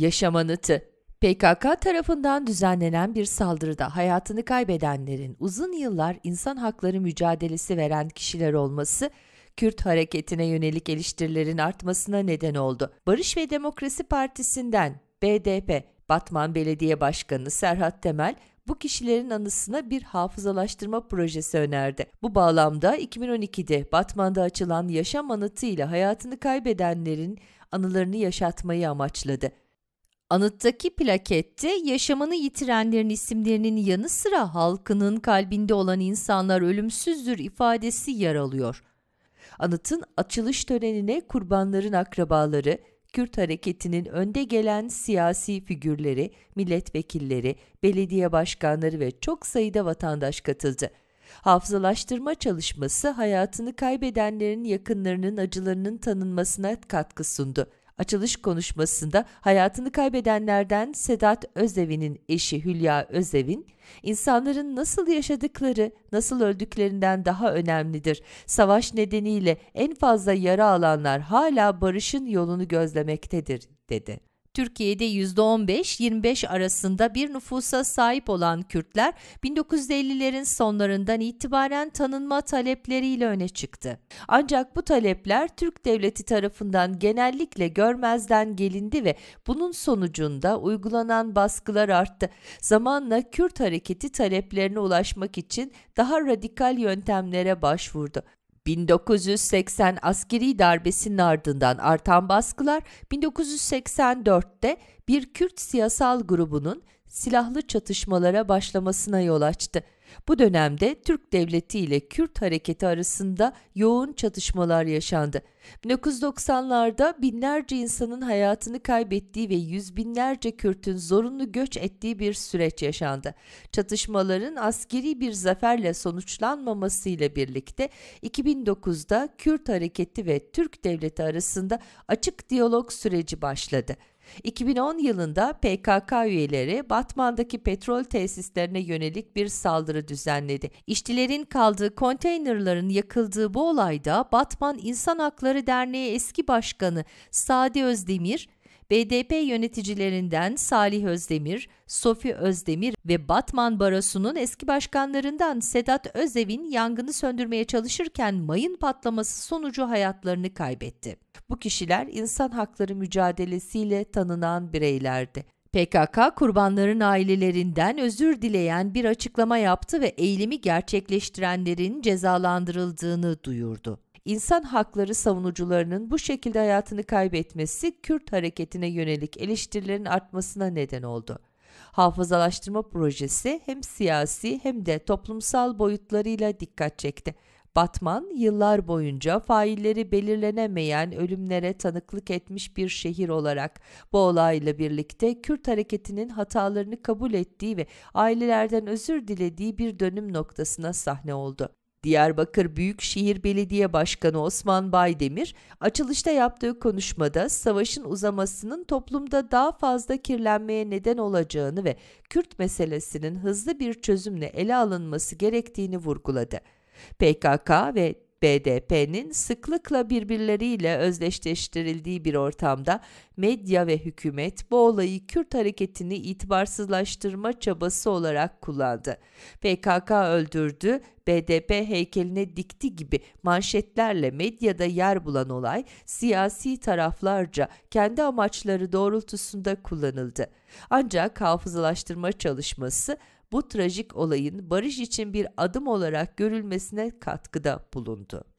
Yaşamanıtı PKK tarafından düzenlenen bir saldırıda hayatını kaybedenlerin uzun yıllar insan hakları mücadelesi veren kişiler olması Kürt hareketine yönelik eleştirilerin artmasına neden oldu. Barış ve Demokrasi Partisi'nden BDP Batman Belediye Başkanı Serhat Temel bu kişilerin anısına bir hafızalaştırma projesi önerdi. Bu bağlamda 2012'de Batman'da açılan yaşam anıtı ile hayatını kaybedenlerin anılarını yaşatmayı amaçladı. Anıttaki plakette yaşamını yitirenlerin isimlerinin yanı sıra halkının kalbinde olan insanlar ölümsüzdür ifadesi yer alıyor. Anıtın açılış törenine kurbanların akrabaları, Kürt hareketinin önde gelen siyasi figürleri, milletvekilleri, belediye başkanları ve çok sayıda vatandaş katıldı. Hafızalaştırma çalışması hayatını kaybedenlerin yakınlarının acılarının tanınmasına katkı sundu. Açılış konuşmasında hayatını kaybedenlerden Sedat Özdevin'in eşi Hülya Özdevin, insanların nasıl yaşadıkları, nasıl öldüklerinden daha önemlidir. Savaş nedeniyle en fazla yara alanlar hala barışın yolunu gözlemektedir, dedi. Türkiye'de %15-25 arasında bir nüfusa sahip olan Kürtler 1950'lerin sonlarından itibaren tanınma talepleriyle öne çıktı. Ancak bu talepler Türk devleti tarafından genellikle görmezden gelindi ve bunun sonucunda uygulanan baskılar arttı. Zamanla Kürt hareketi taleplerine ulaşmak için daha radikal yöntemlere başvurdu. 1980 askeri darbesinin ardından artan baskılar 1984'te bir Kürt siyasal grubunun silahlı çatışmalara başlamasına yol açtı. Bu dönemde Türk Devleti ile Kürt hareketi arasında yoğun çatışmalar yaşandı. 1990'larda binlerce insanın hayatını kaybettiği ve yüz binlerce Kürt'ün zorunlu göç ettiği bir süreç yaşandı. Çatışmaların askeri bir zaferle sonuçlanmamasıyla birlikte 2009'da Kürt hareketi ve Türk Devleti arasında açık diyalog süreci başladı. 2010 yılında PKK üyeleri Batman'daki petrol tesislerine yönelik bir saldırı düzenledi. İşçilerin kaldığı konteynerların yakıldığı bu olayda Batman İnsan Hakları Derneği eski başkanı Sadi Özdemir BDP yöneticilerinden Salih Özdemir, Sofi Özdemir ve Batman Barosu'nun eski başkanlarından Sedat Özev'in yangını söndürmeye çalışırken mayın patlaması sonucu hayatlarını kaybetti. Bu kişiler insan hakları mücadelesiyle tanınan bireylerdi. PKK kurbanların ailelerinden özür dileyen bir açıklama yaptı ve eylemi gerçekleştirenlerin cezalandırıldığını duyurdu. İnsan hakları savunucularının bu şekilde hayatını kaybetmesi Kürt hareketine yönelik eleştirilerin artmasına neden oldu. Hafızalaştırma projesi hem siyasi hem de toplumsal boyutlarıyla dikkat çekti. Batman, yıllar boyunca failleri belirlenemeyen ölümlere tanıklık etmiş bir şehir olarak bu olayla birlikte Kürt hareketinin hatalarını kabul ettiği ve ailelerden özür dilediği bir dönüm noktasına sahne oldu. Diyarbakır Büyükşehir Belediye Başkanı Osman Baydemir, açılışta yaptığı konuşmada savaşın uzamasının toplumda daha fazla kirlenmeye neden olacağını ve Kürt meselesinin hızlı bir çözümle ele alınması gerektiğini vurguladı. PKK ve BDP'nin sıklıkla birbirleriyle özdeşleştirildiği bir ortamda medya ve hükümet bu olayı Kürt hareketini itibarsızlaştırma çabası olarak kullandı. PKK öldürdü, BDP heykeline dikti gibi manşetlerle medyada yer bulan olay siyasi taraflarca kendi amaçları doğrultusunda kullanıldı. Ancak hafızalaştırma çalışması bu trajik olayın barış için bir adım olarak görülmesine katkıda bulundu.